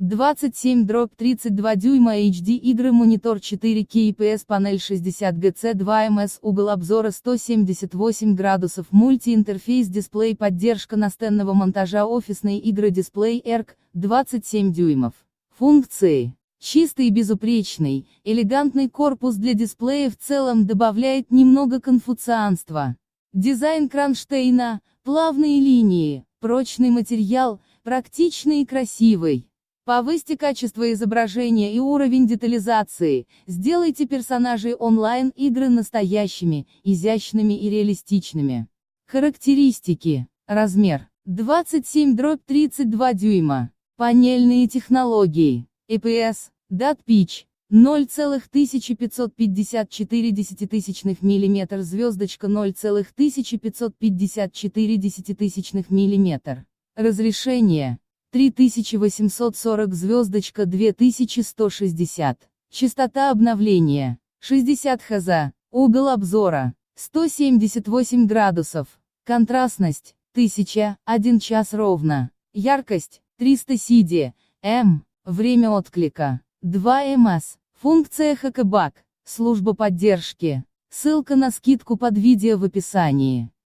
27 дробь 32 дюйма HD игры монитор 4 k IPS панель 60 GC 2 ms угол обзора 178 градусов мультиинтерфейс дисплей поддержка настенного монтажа офисные игры дисплей ERC 27 дюймов. Функции. Чистый и безупречный, элегантный корпус для дисплея в целом добавляет немного конфуцианства. Дизайн кронштейна, плавные линии, прочный материал, практичный и красивый. Повысьте качество изображения и уровень детализации, сделайте персонажей онлайн-игры настоящими, изящными и реалистичными. Характеристики. Размер. 27 дробь 32 дюйма. Панельные технологии. EPS. pitch 0,1554 мм звездочка 0,1554 мм. Разрешение. 3840 звездочка 2160. Частота обновления. 60 хз. Угол обзора. 178 градусов. Контрастность. 1000. 1 час ровно. Яркость. 300 сиди. М. Время отклика. 2 МС. Функция Хакебак. Служба поддержки. Ссылка на скидку под видео в описании.